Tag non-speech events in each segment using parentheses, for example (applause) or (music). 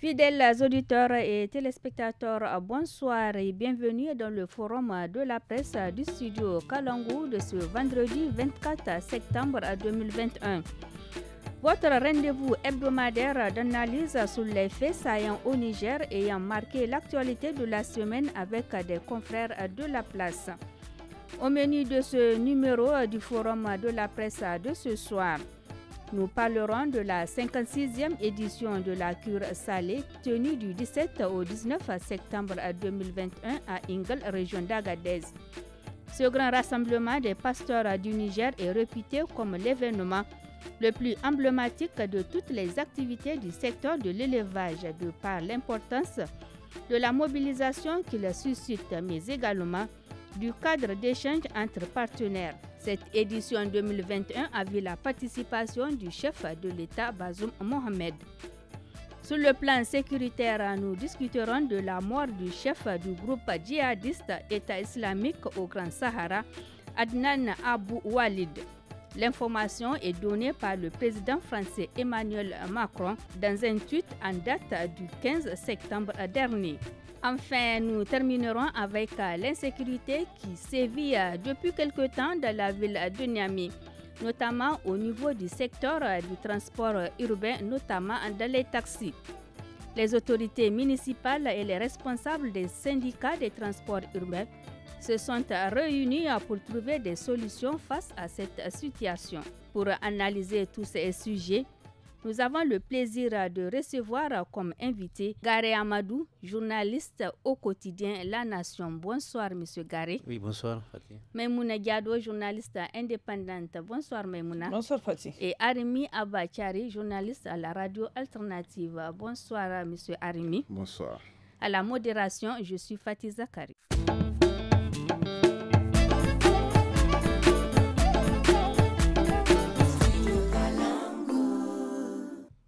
Fidèles auditeurs et téléspectateurs, bonsoir et bienvenue dans le forum de la presse du studio Kalangou de ce vendredi 24 septembre 2021. Votre rendez-vous hebdomadaire d'analyse sur les faits saillants au Niger ayant marqué l'actualité de la semaine avec des confrères de la place. Au menu de ce numéro du forum de la presse de ce soir, nous parlerons de la 56e édition de la cure salée tenue du 17 au 19 septembre 2021 à Ingle, région d'Agadez. Ce grand rassemblement des pasteurs du Niger est réputé comme l'événement le plus emblématique de toutes les activités du secteur de l'élevage de par l'importance de la mobilisation qu'il suscite, mais également du cadre d'échange entre partenaires. Cette édition 2021 a vu la participation du chef de l'État Bazoum Mohamed. Sur le plan sécuritaire, nous discuterons de la mort du chef du groupe djihadiste État islamique au Grand Sahara, Adnan Abou Walid. L'information est donnée par le président français Emmanuel Macron dans un tweet en date du 15 septembre dernier. Enfin, nous terminerons avec euh, l'insécurité qui sévit euh, depuis quelque temps dans la ville de Niamey, notamment au niveau du secteur euh, du transport urbain, notamment dans les taxis. Les autorités municipales et les responsables des syndicats des transports urbains se sont réunis pour trouver des solutions face à cette situation. Pour analyser tous ces sujets, nous avons le plaisir de recevoir comme invité Garé Amadou, journaliste au quotidien La Nation. Bonsoir, monsieur Garé. Oui, bonsoir, Fatih. Maimouna Diado, journaliste indépendante. Bonsoir, Maimouna. Bonsoir, Fatih. Et Arimi Abachari, journaliste à la radio alternative. Bonsoir, monsieur Arimi. Bonsoir. À la modération, je suis Fatih Zakari.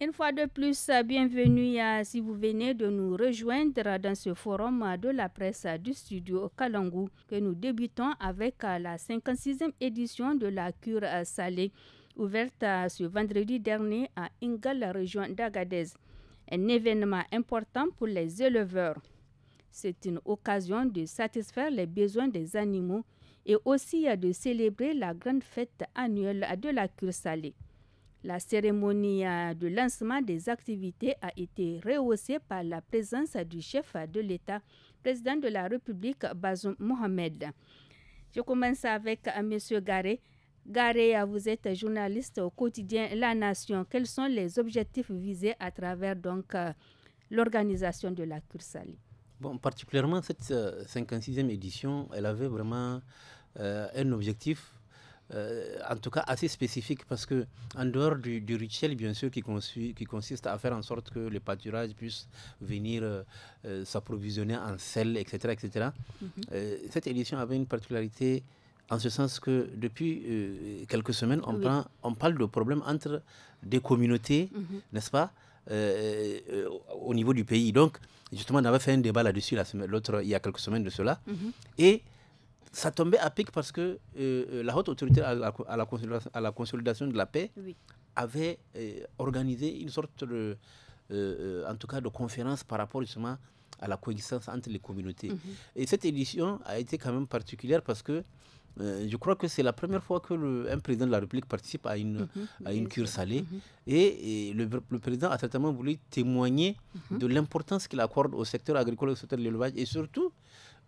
Une fois de plus, bienvenue si vous venez de nous rejoindre dans ce forum de la presse du studio Kalangu que nous débutons avec la 56e édition de la cure salée ouverte ce vendredi dernier à Inga, la région d'Agadez. Un événement important pour les éleveurs. C'est une occasion de satisfaire les besoins des animaux et aussi de célébrer la grande fête annuelle de la cure salée. La cérémonie de lancement des activités a été rehaussée par la présence du chef de l'État, président de la République Bazoum Mohamed. Je commence avec euh, M. Garé. Garé, euh, vous êtes journaliste au quotidien La Nation. Quels sont les objectifs visés à travers donc euh, l'organisation de la Cursali Bon, particulièrement cette 56e édition, elle avait vraiment un objectif euh, en tout cas assez spécifique parce que en dehors du, rituel bien sûr qui, qui, consiste à faire en sorte que les pâturages puissent venir euh, euh, s'approvisionner en sel, etc., etc. Mhm. cette édition avait une particularité en ce sens que depuis quelques semaines, on, on parle de problèmes entre des communautés, mhm. n'est-ce pas, au niveau du pays. Donc, justement, on avait fait un débat là-dessus l'autre, il y a quelques semaines de cela. Mhm. Et ça tombait à pic parce que euh, euh, la haute autorité à la, consolidation, de la paix avait euh, organisé une sorte de, en tout cas, de conférence par rapport justement à la coexistence entre les communautés. Mhm. Et cette édition a été quand même particulière parce que je crois que c'est la première fois que le, président de la République participe à une, mhm. une cure salée. Et, le, président a certainement voulu témoigner mhm. de l'importance qu'il accorde au secteur agricole, au secteur de l'élevage et surtout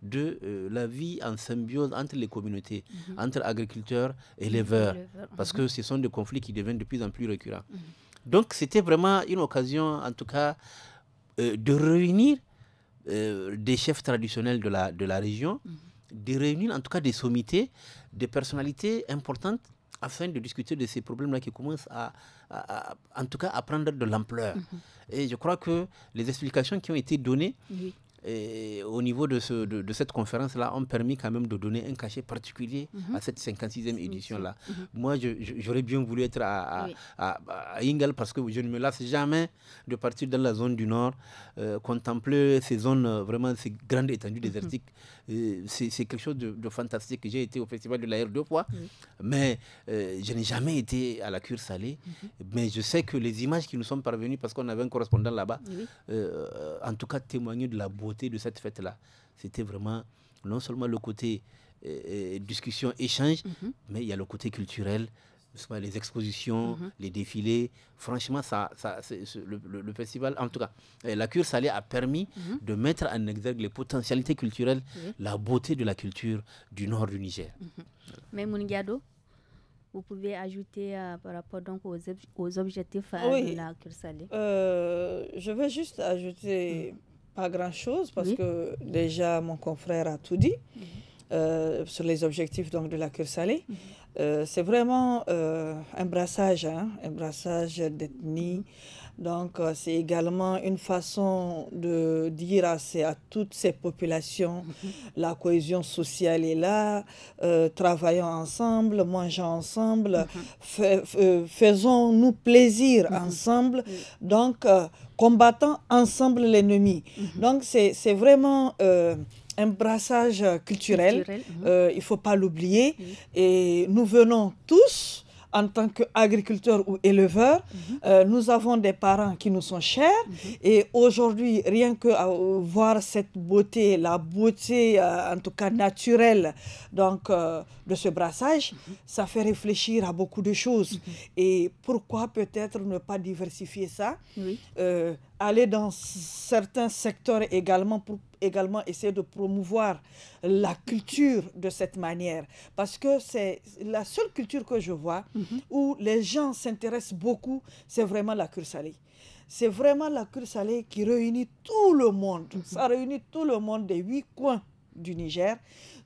de euh, la vie en symbiose entre les communautés, mhm. entre agriculteurs et éleveurs, parce mhm. que ce sont des conflits qui deviennent de plus en plus récurrents. Mhm. Donc c'était vraiment une occasion, en tout cas, euh, de réunir euh, des chefs traditionnels de la, de la région, de réunir en tout cas des sommités, des personnalités importantes afin de discuter de ces problèmes-là qui commencent à, en tout cas, à prendre de l'ampleur. Et je crois que les explications qui ont été données au niveau de, ce, de, cette conférence-là ont permis quand même de donner un cachet particulier mhm. à cette 56e édition-là. Mhm. Moi, j'aurais bien voulu être à, à, parce que je ne me lasse jamais de partir dans la zone du Nord, euh, contempler ces zones, euh, vraiment ces grandes étendues mhm. désertiques. Euh, c'est quelque chose de, fantastique. J'ai été au Festival de l'air deux fois, mais je n'ai jamais été à la cure salée. Mais je sais que les images qui nous sont parvenues, parce qu'on avait un correspondant là-bas, en tout cas témoignent de la beauté de cette fête-là, c'était vraiment non seulement le côté euh, euh, discussion, échange, mhm. mais il y a le côté culturel, les expositions, mhm. les défilés. Franchement, ça, ça le, le, festival, en tout cas, euh, la cure salée a permis mhm. de mettre en exergue les potentialités culturelles, la beauté de la culture du nord du Niger. Mais mouningado vous pouvez ajouter par rapport donc aux, objectifs de la cure je veux juste ajouter pas grand-chose, parce que déjà mon confrère a tout dit. Mhm. Euh, sur les objectifs donc, de la cure salée. Mhm. Euh, c'est vraiment euh, un brassage, hein, un brassage d'ethnie. Donc, euh, c'est également une façon de dire à, à toutes ces populations, mhm. la cohésion sociale est là, travaillons ensemble, mangeons ensemble, mhm. faisons-nous plaisir mhm. ensemble. Donc, combattons ensemble l'ennemi. Donc, c'est vraiment un brassage culturel, uh-huh. euh, il ne faut pas l'oublier. Et nous venons tous en tant qu'agriculteurs ou éleveurs, uh-huh. euh, nous avons des parents qui nous sont chers. Uh-huh. Et aujourd'hui, rien que à euh, voir cette beauté, la beauté en tout cas naturelle donc, de ce brassage, ça fait réfléchir à beaucoup de choses. Et pourquoi peut-être ne pas diversifier ça aller dans certains secteurs également pour également essayer de promouvoir la culture de cette manière. Parce que c'est la seule culture que je vois mhm. où les gens s'intéressent beaucoup, c'est vraiment la cure salée. C'est vraiment la cure salée qui réunit tout le monde. Mhm. Ça réunit tout le monde des huit coins du Niger.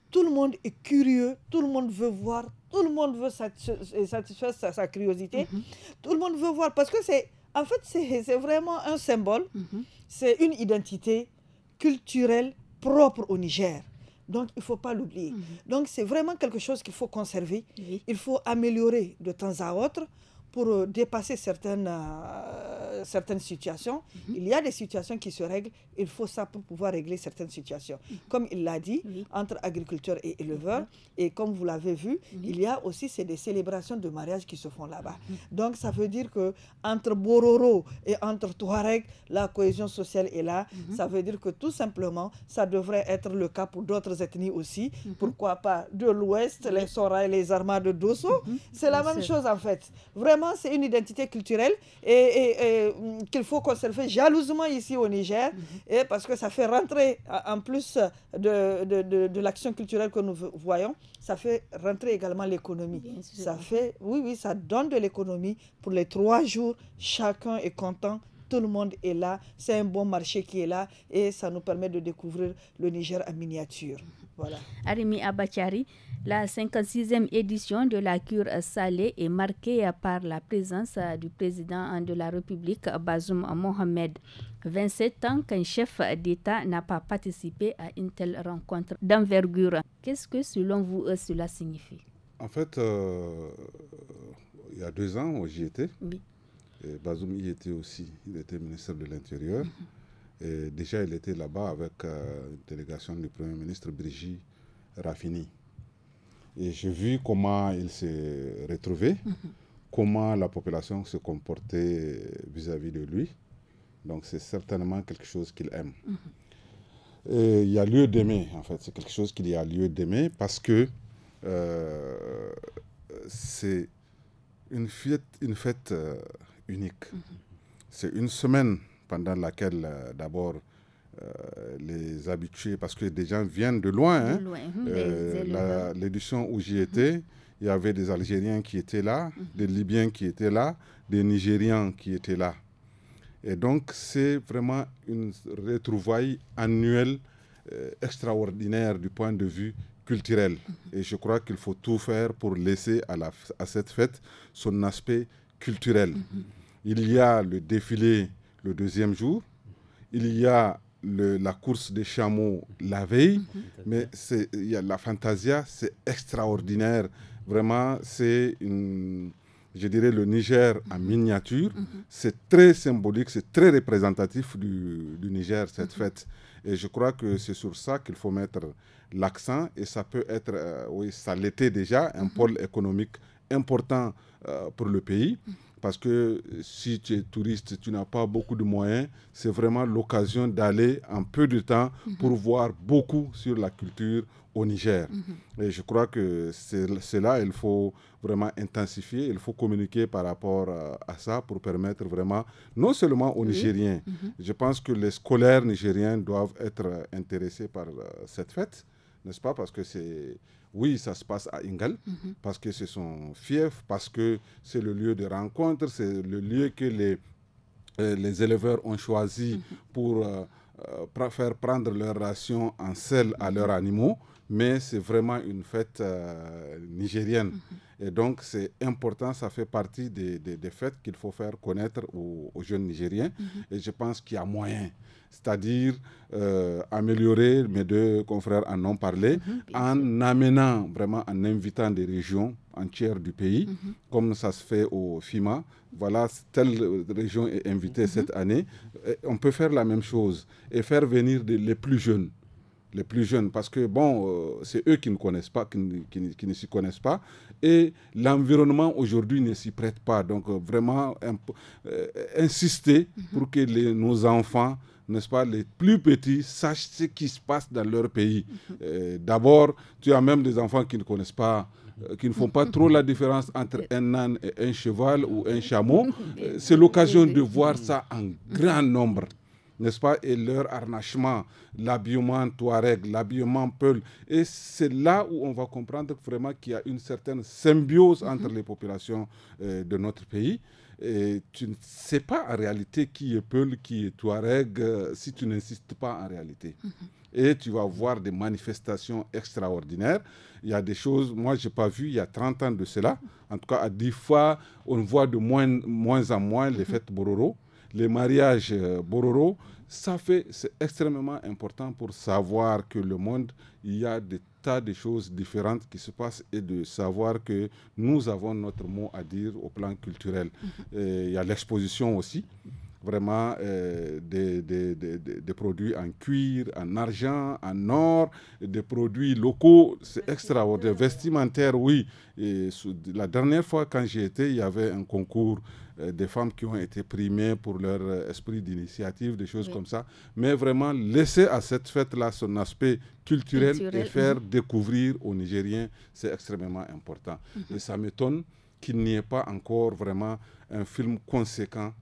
Tout le monde est curieux, tout le monde veut voir, tout le monde veut satisfaire sa, sa curiosité, mhm. tout le monde veut voir parce que c'est en fait, c'est vraiment un symbole, mhm. c'est une identité culturelle propre au Niger. Donc, il ne faut pas l'oublier. Mhm. Donc, c'est vraiment quelque chose qu'il faut conserver. Il faut améliorer de temps à autre pour euh, dépasser certaines, euh, certaines situations. Mhm. Il y a des situations qui se règlent. Il faut ça pour pouvoir régler certaines situations. Mhm. Comme il l'a dit, entre agriculteurs et éleveurs, mhm. et comme vous l'avez vu, il y a aussi des célébrations de mariage qui se font là-bas. Donc ça veut dire que entre Bororo et entre Touareg, la cohésion sociale est là. Ça veut dire que tout simplement, ça devrait être le cas pour d'autres ethnies aussi. Pourquoi pas de l'Ouest, les Sora et les Armas de Dosso. C'est la même chose en fait. Vraiment, c'est une identité culturelle et, mm, qu'il faut conserver jalousement ici au Niger, mhm. et parce que ça fait rentrer, en plus de, de l'action culturelle que nous voyons, ça fait rentrer également l'économie. Ça fait, oui, oui, ça donne de l'économie pour les trois jours. Chacun est content, tout le monde est là, c'est un bon marché qui est là et ça nous permet de découvrir le Niger en miniature. Arimi Abachari, la 56e édition de la cure salée est marquée par la présence euh, du président euh, de la République, Bazoum Mohamed. 27 ans qu'un chef d'État n'a pas participé à une telle rencontre d'envergure. Qu'est-ce que selon vous euh, cela signifie En fait, il y a deux ans, j'y étais. Bazoum y était aussi. Il était ministre de l'Intérieur. Mhm déjà, il était là-bas avec euh, une délégation du Premier ministre Brigitte Raffini. Et j'ai vu comment il s'est retrouvé, mhm. comment la population se comportait vis-à-vis de lui. Donc c'est certainement quelque chose qu'il aime. Mhm. il y a lieu d'aimer, en fait. C'est quelque chose qu'il y a lieu d'aimer parce que euh, c'est une fête, une fête euh, unique. Mhm. C'est une semaine pendant laquelle euh, d'abord euh, les habitués, parce que des gens viennent de loin. Hein, euh, l'édition où j'y étais, il y avait des Algériens qui étaient là, mhm. des Libyens qui étaient là, des Nigérians qui étaient là. Et donc, c'est vraiment une retrouvaille annuelle extraordinaire du point de vue culturel. Mhm. Et je crois qu'il faut tout faire pour laisser à, la, à cette fête son aspect culturel. Mhm. Il y a le défilé le deuxième jour. Il y a la course des chameaux la veille, mhm. mais il y a la fantasia, c'est extraordinaire. Vraiment, c'est une je dirais, le Niger en mhm. miniature. Mhm. C'est très symbolique, c'est très représentatif du, Niger, cette fête. Et je crois que c'est sur ça qu'il faut mettre l'accent. Et ça peut être, euh, oui, ça l'était déjà, un pôle économique important euh, pour le pays. Parce que euh, si tu es touriste, tu n'as pas beaucoup de moyens. C'est vraiment l'occasion d'aller en peu de temps mhm. pour voir beaucoup sur la culture au Niger. Mhm. Et je crois que c'est là il faut vraiment intensifier, il faut communiquer par rapport euh, à, ça pour permettre vraiment, non seulement aux Nigériens, mhm. je pense que les scolaires nigériens doivent être euh, intéressés par cette fête n'est-ce pas Parce que c'est. Oui, ça se passe à Ingal, mhm. parce que c'est son fief, parce que c'est le lieu de rencontre, c'est le lieu que les, euh, les éleveurs ont choisi mhm. pour euh, euh, faire prendre leur ration en sel à mhm. leurs animaux. Mais c'est vraiment une fête nigérienne. Et donc, c'est important, ça fait partie des, des, qu'il faut faire connaître aux, jeunes Nigériens. Mhm. Et je pense qu'il y a moyen, c'est-à-dire euh, améliorer, mes deux confrères en ont parlé, mhm, en amenant vraiment, en invitant des régions entières du pays, mhm. comme ça se fait au FIMA. Voilà, telle région est invitée cette année. on peut faire la même chose et faire venir les plus jeunes les plus jeunes, parce que bon, euh, c'est eux qui ne connaissent pas, qui, ne s'y connaissent pas, et l'environnement aujourd'hui ne s'y prête pas. Donc euh, vraiment euh, insister mhm. pour que nos enfants, n'est-ce pas, les plus petits sachent ce qui se passe dans leur pays. Mhm. D'abord, tu as même des enfants qui ne connaissent pas qui ne font pas trop la différence entre (laughs) un âne et un cheval ou un chameau. (laughs) C'est l'occasion de voir ça en grand nombre n'est-ce pas, et leur harnachement, l'habillement touareg, l'habillement peul. Et c'est là où on va comprendre vraiment qu'il y a une certaine symbiose mhm. entre les populations euh, de notre pays. Et tu ne sais pas en réalité qui est peul, qui est touareg, euh, si tu n'insistes pas en réalité. Mhm. et tu vas voir des manifestations extraordinaires. Il y a des choses, moi, je n'ai pas vu il y a 30 ans de cela. Mhm. En tout cas, à 10 fois, on voit de moins, moins en moins les fêtes Bororo les mariages euh, Bororo, ça fait, c'est extrêmement important pour savoir que le monde, il y a des tas de choses différentes qui se passent et de savoir que nous avons notre mot à dire au plan culturel. Mhm. il y a l'exposition aussi vraiment euh, des, des, des, produits en cuir, en argent, en or, des produits locaux, c'est extraordinaire. Vestimentaire, oui. Et la dernière fois, quand j'y étais, il y avait un concours euh, des femmes qui ont été primées pour leur euh, esprit d'initiative, des choses comme ça. Mais vraiment, laisser à cette fête-là son aspect culturel, et faire mhm. découvrir aux Nigériens, c'est extrêmement important. Mhm. Et ça m'étonne qu'il n'y ait pas encore vraiment un film conséquent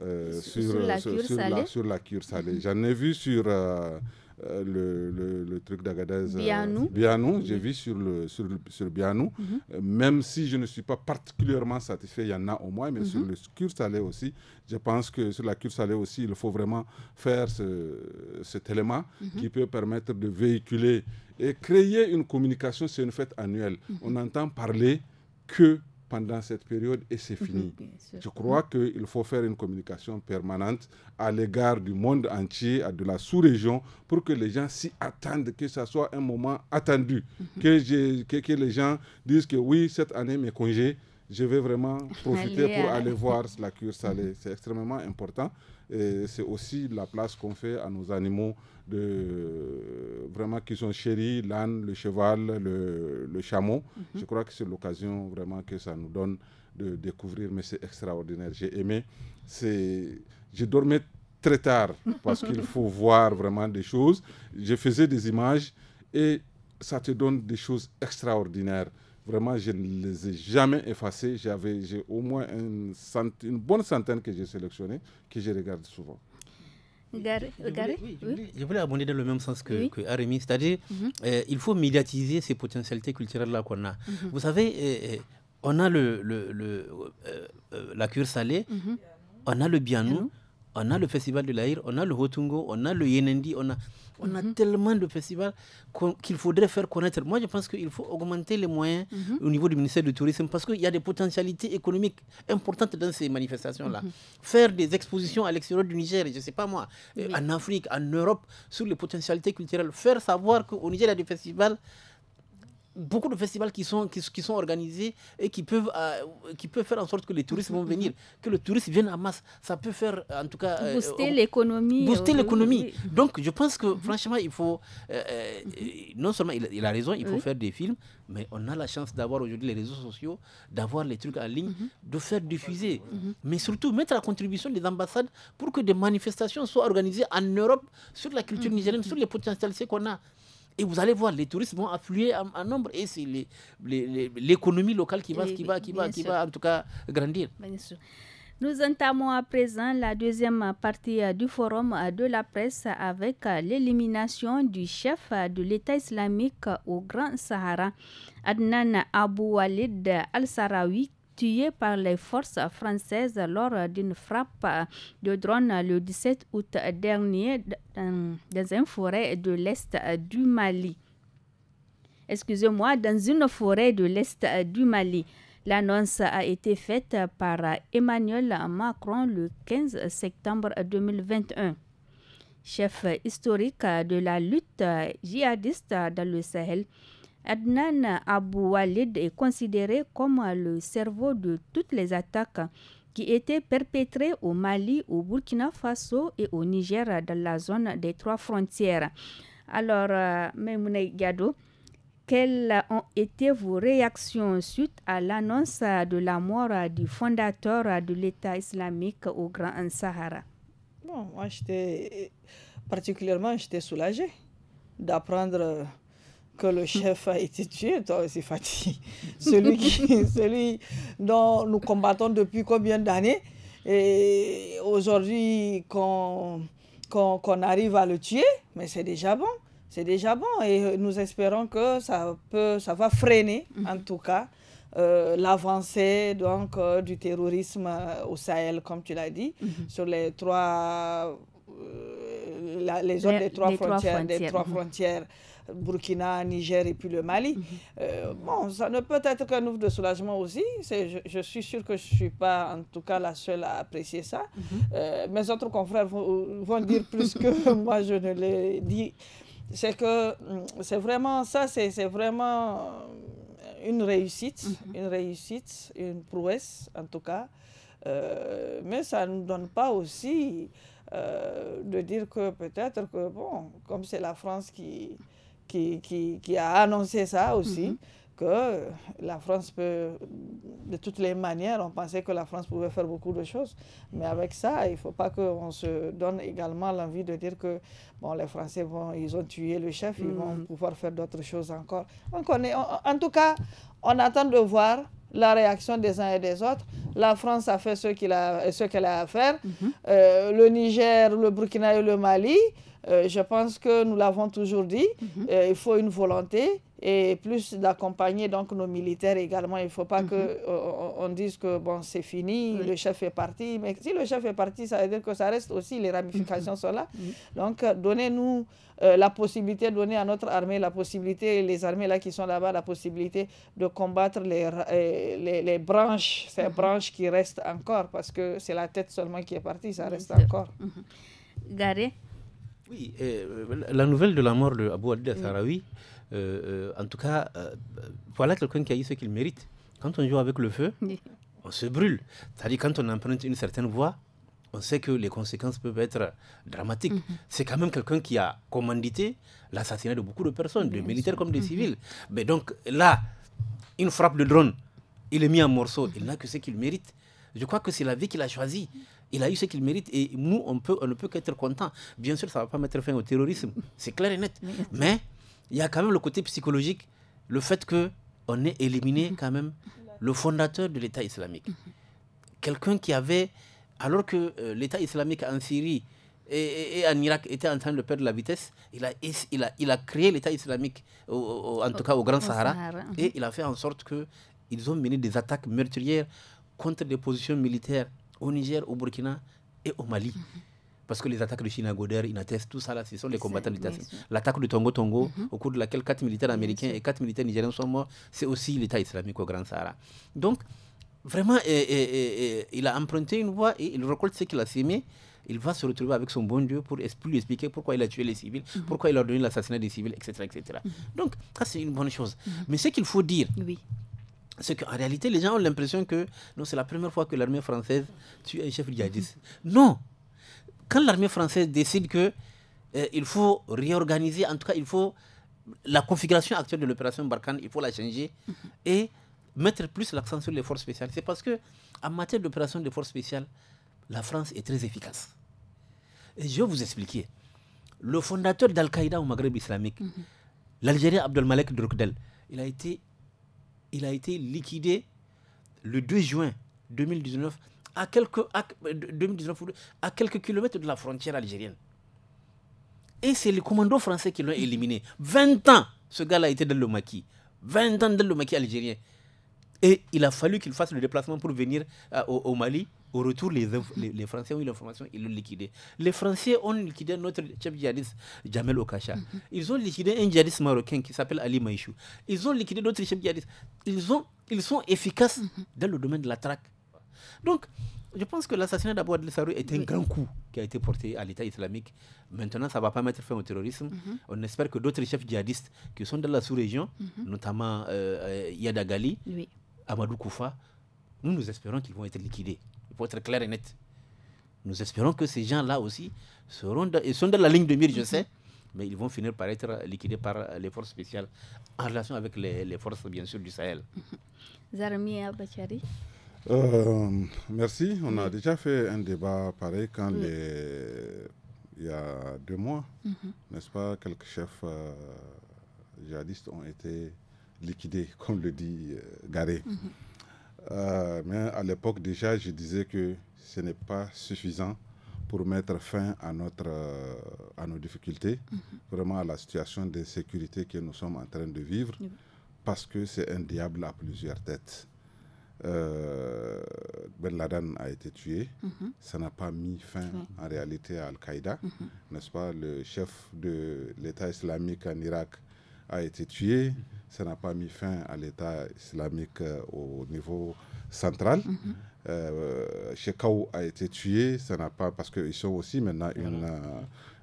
euh, sur, sur, la cure salée. Mhm. J'en ai vu sur... Euh, le, le, truc d'Agadez. Euh, Bianou. Bianou j'ai vu sur, le, sur, sur Bianou. Mhm. Euh, même si je ne suis pas particulièrement satisfait, il y en a au moins, mais sur mhm. le cure salé aussi, je pense que sur la cure salée aussi, il faut vraiment faire ce, cet élément mhm. qui peut permettre de véhiculer et créer une communication. C'est une fête annuelle. On entend parler que pendant cette période et c'est mhm. fini. Je crois mhm. qu'il faut faire une communication permanente à l'égard du monde entier, de la sous-région, pour que les gens s'y attendent, que ce soit un moment attendu, mhm. que, les gens disent que oui, cette année, mes congés, je vais vraiment (laughs) profiter pour euh, aller voir la cure (laughs) salée. C'est extrêmement important. C'est aussi la place qu'on fait à nos animaux de, vraiment qui sont chéris, l'âne, le cheval, le, chameau. Mhm. Je crois que c'est l'occasion vraiment que ça nous donne de découvrir, mais c'est extraordinaire. J'ai aimé. j'ai dormais très tard parce qu'il faut (laughs) voir vraiment des choses. Je faisais des images et ça te donne des choses extraordinaires. Vraiment, je ne les ai jamais effacées. J'avais, j'ai au moins une, une bonne centaine que j'ai sélectionnées, que je regarde souvent je, voulais, oui, abonder dans le même sens que, Arémi, c'est-à-dire qu'il mhm. euh, il faut médiatiser ces potentialités culturelles-là qu'on a. Mhm. Vous savez, euh, euh, on a le, la cure salée, mhm. on a le bianou, on a le festival de l'Aïr, on a le Hotungo, on a le Yenendi, on a... On a mhm. tellement de festivals qu'il faudrait faire connaître. Moi, je pense qu'il faut augmenter les moyens mhm. au niveau du ministère du Tourisme parce qu'il y a des potentialités économiques importantes dans ces manifestations-là. Mhm. Faire des expositions à l'extérieur du Niger, je ne sais pas moi, euh, en Afrique, en Europe, sur les potentialités culturelles. Faire savoir qu'au Niger, il y a des festivals beaucoup de festivals qui sont, qui, sont organisés et qui peuvent, euh, qui peuvent faire en sorte que les touristes vont venir, que le touriste vienne en masse. Ça peut faire, en tout cas... Euh, booster l'économie. Euh, booster l'économie. Donc, je pense que, mhm. franchement, il faut... non seulement, il, a raison, il faut faire des films, mais on a la chance d'avoir aujourd'hui les réseaux sociaux, d'avoir les trucs en ligne, mhm. de faire diffuser. Mhm. Mais surtout, mettre la contribution des ambassades pour que des manifestations soient organisées en Europe sur la culture nigérienne, sur les potentialités qu'on a. Et vous allez voir, les touristes vont affluer en, nombre et c'est l'économie locale qui va, qui va, qui va, en tout cas grandir. Nous entamons à présent la deuxième partie euh, du forum euh, de la presse avec euh, l'élimination du chef de l'État islamique au Grand Sahara, Adnan Abou Walid al-Sarawi, tué par les forces françaises lors d'une frappe de drone le 17 août dernier dans, une forêt de l'Est du Mali. Excusez-moi, dans une forêt de l'Est du Mali. L'annonce a été faite par Emmanuel Macron le 15 septembre 2021. Chef historique de la lutte djihadiste dans le Sahel, Adnan Abou Walid est considéré comme le cerveau de toutes les attaques qui étaient perpétrées au Mali, au Burkina Faso et au Niger dans la zone des trois frontières. Alors, euh, Mme Gado, quelles ont été vos réactions suite à l'annonce de la mort du fondateur de l'État islamique au Grand Sahara Bon, moi, j'étais particulièrement j'étais soulagée d'apprendre le hmm. chef a été tué, aussi Fatih, (laughs) celui, qui, (laughs) celui dont nous combattons depuis combien d'années. Et aujourd'hui, qu'on arrive à le tuer, mais c'est déjà bon. C'est déjà bon et nous espérons que ça, peut, ça va freiner, hmm. en tout cas, euh, l'avancée donc euh, du terrorisme euh, au Sahel, comme tu l'as dit, hmm. sur les trois les zones des trois, frontières, trois frontières Burkina, Niger et puis le Mali. Mhm. Euh, bon, ça ne peut être qu'un ouvre de soulagement aussi. Je, je, suis sûre que je ne suis pas en tout cas la seule à apprécier ça. Mhm. Euh, mes autres confrères vont, vont dire plus que (laughs) moi je ne l'ai dit. C'est que mm, c'est vraiment ça, c'est vraiment une réussite, mhm. une réussite, une prouesse en tout cas. Euh, mais ça ne nous donne pas aussi de dire que peut-être que, bon, comme c'est la France qui, qui, a annoncé ça aussi, mhm. que la France peut, de toutes les manières, on pensait que la France pouvait faire beaucoup de choses. Mais avec ça, il ne faut pas qu'on se donne également l'envie de dire que bon, les Français, vont, ils ont tué le chef, ils vont mhm. pouvoir faire d'autres choses encore. en tout cas, on attend de voir la réaction des uns et des autres. La France a fait ce qu'elle a, qu'elle a, à faire. Mhm. Euh, le Niger, le Burkina et le Mali. Euh, je pense que nous l'avons toujours dit, mhm. euh, il faut une volonté et plus d'accompagner donc nos militaires également. Il ne faut pas mhm. qu'on euh, dise que bon, c'est fini, le chef est parti. Mais si le chef est parti, ça veut dire que ça reste aussi, les ramifications mhm. sont là. Donc, donnez-nous la possibilité, donnez à notre armée la possibilité, les armées là qui sont là-bas, la possibilité de combattre les, les, les branches, ces branches qui restent encore, parce que c'est la tête seulement qui est partie, ça reste encore. Garé oui, euh, la nouvelle de la mort de Abou Adel Sarawi, euh, euh, en tout cas, voilà quelqu'un qui a eu ce qu'il mérite. Quand on joue avec le feu, on se brûle. C'est-à-dire quand on emprunte une certaine voie, on sait que les conséquences peuvent être dramatiques. Mhm. C'est quand même quelqu'un qui a commandité l'assassinat de beaucoup de personnes, de militaires comme des mhm. civils. Mais donc là, une frappe de drone, il est mis en morceaux. Il n'a que ce qu'il mérite. Je crois que c'est la vie qu'il a choisie. Il a eu ce qu'il mérite et nous, on, peut, on ne peut qu'être content. Bien sûr, ça ne va pas mettre fin au terrorisme, c'est clair et net. Mais il y a quand même le côté psychologique, le fait que on ait éliminé quand même le fondateur de l'État islamique. Quelqu'un qui avait, alors que euh, l'État islamique en Syrie et, en Irak était en train de perdre la vitesse, il a, il a, il a créé l'État islamique, en tout cas au Grand Sahara, hein. et il a fait en sorte que ils ont mené des attaques meurtrières contre des positions militaires au Niger, au Burkina et au Mali. Parce que les attaques de Chinagoder, attestent tout ça, là, ce sont les combattants de L'attaque de Tongo Tongo, mhm. au cours de laquelle 4 militaires américains et 4 militaires nigériens sont morts, c'est aussi l'État islamique au Grand Sahara. Donc, vraiment, eh, eh, eh, il a emprunté une voie et il recolle ce qu'il a semé. Il va se retrouver avec son bon Dieu pour lui expliquer pourquoi il a tué les civils, mhm. pourquoi il a ordonné l'assassinat des civils, etc. etc. Mhm. Donc, ça, c'est une bonne chose. Mais ce qu'il faut dire, oui c'est qu'en réalité, les gens ont l'impression que non, c'est la première fois que l'armée française tue un chef djihadiste. Non Quand l'armée française décide que euh, il faut réorganiser, en tout cas, il faut la configuration actuelle de l'opération Barkhane, il faut la changer mhm. et mettre plus l'accent sur les forces spéciales. C'est parce que en matière d'opération des forces spéciales, la France est très efficace. Et je vais vous expliquer. Le fondateur d'Al-Qaïda au Maghreb islamique, mhm. l'Algérie, Abdelmalek Drukdel, il a été il a été liquidé le 2 juin 2019 à quelques, à, quelques kilomètres de la frontière algérienne. Et c'est les commandos français qui l'ont éliminé. 20 ans, ce gars-là été dans le maquis. 20 ans dans le maquis algérien. Et il a fallu qu'il fasse le déplacement pour venir euh, au Mali au retour, les, Français ont eu l'information, ils l'ont liquidé. Les Français ont liquidé notre chef djihadiste, Jamel Okacha. Mhm. Ils ont liquidé un djihadiste marocain qui s'appelle Ali Maïchou. Ils ont liquidé d'autres chefs djihadistes. Ils, sont efficaces mhm. dans le domaine de la traque. Donc, je pense que l'assassinat d'Abou Adel est un grand coup qui a été porté à l'État islamique. Maintenant, ça ne va pas mettre fin au terrorisme. Mhm. On espère que d'autres chefs djihadistes qui sont dans la sous-région, notamment euh, euh, Yadagali, Amadou Koufa, nous, nous espérons qu'ils vont être liquidés. Il faut être clair et net. Nous espérons que ces gens-là aussi seront ils sont dans la ligne de mire, je sais, mais ils vont finir par être liquidés par les forces spéciales en relation avec les, forces, bien sûr, du Sahel. (laughs) Zarmi euh, merci. On a déjà fait un débat pareil quand il y a deux mois, mhm. n'est-ce pas, quelques chefs euh, jihadistes ont été liquidés, comme le dit euh, Garé. Mhm. Euh, mais à l'époque déjà, je disais que ce n'est pas suffisant pour mettre fin à, notre, euh, à nos difficultés, mhm. vraiment à la situation d'insécurité que nous sommes en train de vivre, parce que c'est un diable à plusieurs têtes. Euh, ben Laden a été tué. Mhm. Ça n'a pas mis fin en réalité à Al-Qaïda, mhm. n'est-ce pas Le chef de l'État islamique en Irak a été tué. Ça n'a pas mis fin à l'État islamique euh, au niveau central. Mhm. Euh, Chekaou a été tué, ça n'a pas parce qu'ils sont aussi maintenant une, euh,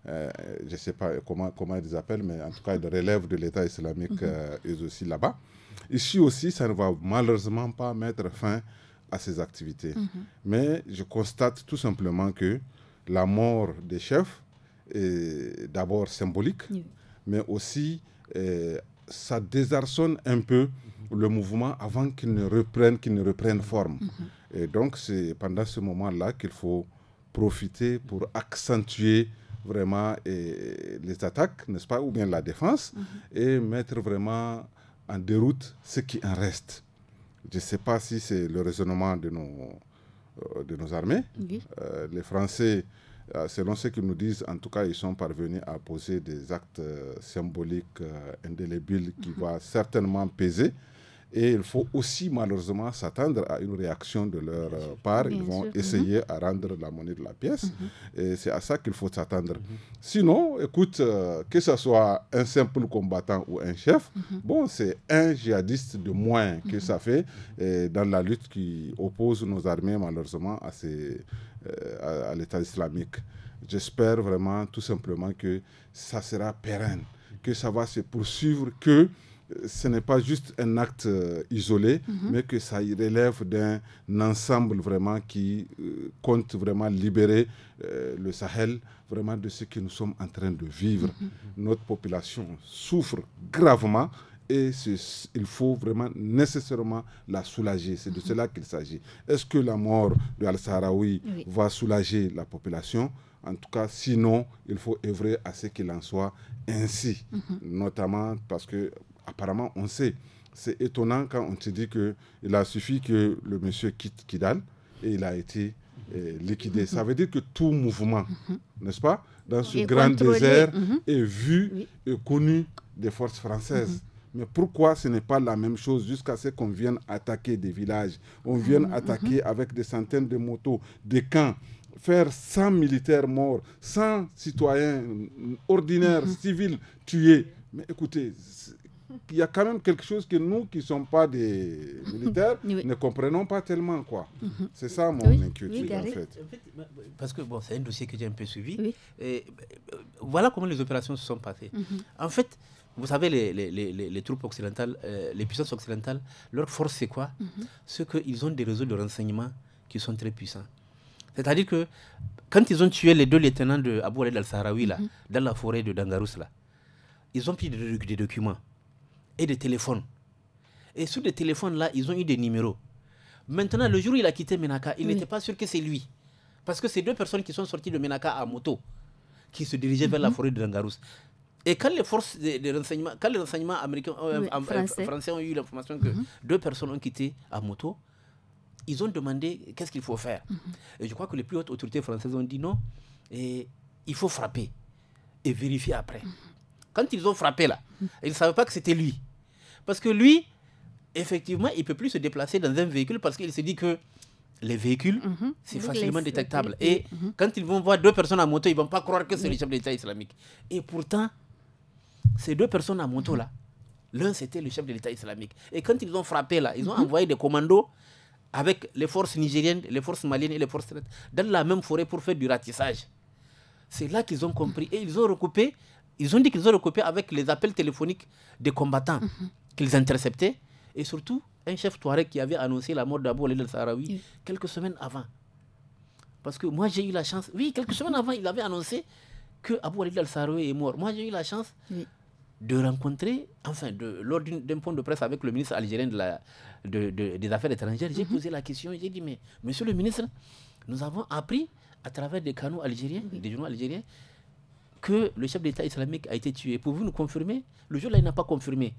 euh, je sais pas comment comment ils appellent, mais en tout cas ils relèvent de l'État islamique mhm. eux aussi là-bas. Ici aussi, ça ne va malheureusement pas mettre fin à ces activités. Mhm. Mais je constate tout simplement que la mort des chefs est d'abord symbolique, mais aussi euh, ça désarçonne un peu le mouvement avant qu'il ne reprenne, qu'il ne reprenne forme. Mhm. Et donc, c'est pendant ce moment-là qu'il faut profiter pour accentuer vraiment eh, les attaques, n'est-ce pas, ou bien la défense, mhm. et mettre vraiment en déroute ce qui en reste. Je ne sais pas si c'est le raisonnement de nos, euh, de nos armées. Euh, les Français euh, selon ce qu'ils nous disent, en tout cas, ils sont parvenus à poser des actes euh, symboliques euh, indélébiles qui mhm. vont certainement peser. Et il faut aussi malheureusement s'attendre à une réaction de leur part. Ils vont mhm. essayer à rendre la monnaie de la pièce. Mhm. Et c'est à ça qu'il faut s'attendre. Sinon, écoute, que ce soit un simple combattant ou un chef, bon, c'est un djihadiste de moins que ça fait dans la lutte qui oppose nos armées malheureusement à ces euh, à, l'État islamique. J'espère vraiment tout simplement que ça sera pérenne, que ça va se poursuivre, que euh, ce n'est pas juste un acte euh, isolé, mhm. mais que ça relève d'un ensemble vraiment qui compte vraiment libérer le Sahel vraiment de ce que nous sommes en train de vivre. Mhm. Notre population souffre gravement et il faut vraiment nécessairement la soulager. C'est de mhm. cela qu'il s'agit. Est-ce que la mort de Al-Sahraoui va soulager la population en tout cas, sinon, il faut œuvrer à ce qu'il en soit ainsi, mhm. notamment parce que apparemment, on sait. C'est étonnant quand on te dit que il a suffi que le monsieur quitte Kidal et il a été euh, liquidé. Ça mhm. veut dire que tout mouvement, n'est-ce pas, dans ce grand désert est vu et connu des forces françaises. Mais pourquoi ce n'est pas la même chose jusqu'à ce qu'on vienne attaquer des villages, on vienne mhm, attaquer mhm. avec des centaines de motos, des camps, faire 100 militaires morts, 100 citoyens ordinaires, mhm. civils tués. Mais écoutez, il y a quand même quelque chose que nous, qui ne sommes pas des (laughs) militaires, ne comprenons pas tellement. quoi. Mhm. C'est ça mon inquiétude, en, fait. Parce que bon, c'est un dossier que j'ai un peu suivi. Et, euh, voilà comment les opérations se sont passées. Mhm. En fait, vous savez, les, les, les, les troupes occidentales, euh, les puissances occidentales, leur force, c'est quoi ce mhm. C'est qu'ils ont des réseaux de renseignement qui sont très puissants. C'est-à-dire que quand ils ont tué les deux lieutenants de Abou al-Sahraoui, dans la forêt de Dangarous, là, ils ont pris des documents et des téléphones. Et sur les téléphones-là, ils ont eu des numéros. Maintenant, le jour où il a quitté Menaka, il n'était pas sûr que c'est lui. Parce que c'est deux personnes qui sont sorties de Menaka à moto, qui se dirigeaient vers la mhm. forêt de Dangarous. Et quand les forces de, renseignement, quand les renseignements américains, euh, euh, français. ont eu l'information que mhm. deux personnes ont quitté à moto, ils ont demandé qu'est-ce qu'il faut faire. Mhm. Et je crois que les plus hautes autorités françaises ont dit non, et il faut frapper et vérifier après. Quand ils ont frappé là, ils ne savaient pas que c'était lui. Parce que lui, effectivement, il ne peut plus se déplacer dans un véhicule parce qu'il se dit que les véhicules, mhm. c'est facilement détectable. Et mhm. quand ils vont voir deux personnes à moto, ils ne vont pas croire que c'est le chef de l'État islamique. Et pourtant, ces deux personnes à moto là, l'un c'était le chef de l'État islamique. Et quand ils ont frappé là, ils ont mhm. envoyé des commandos avec les forces nigériennes, les forces maliennes et les forces dans la même forêt pour faire du ratissage. C'est là qu'ils ont compris et ils ont recoupé. Ils ont dit qu'ils ont recoupé avec les appels téléphoniques des combattants qu'ils interceptaient, et surtout un chef Touareg qui avait annoncé la mort d'Abou Ali al-Sahraoui quelques semaines avant. Parce que moi, j'ai eu la chance, oui, quelques semaines avant, il avait annoncé que Abou al-Sahraoui est mort. Moi, j'ai eu la chance de rencontrer, enfin, lors d'un point de presse avec le ministre algérien de des Affaires étrangères, j'ai mhm. posé la question, j'ai dit, mais monsieur le ministre, nous avons appris à travers des canaux algériens, des journaux algériens, que le chef d'État islamique a été tué. Pour vous nous confirmer Le jour-là, il n'a pas confirmé.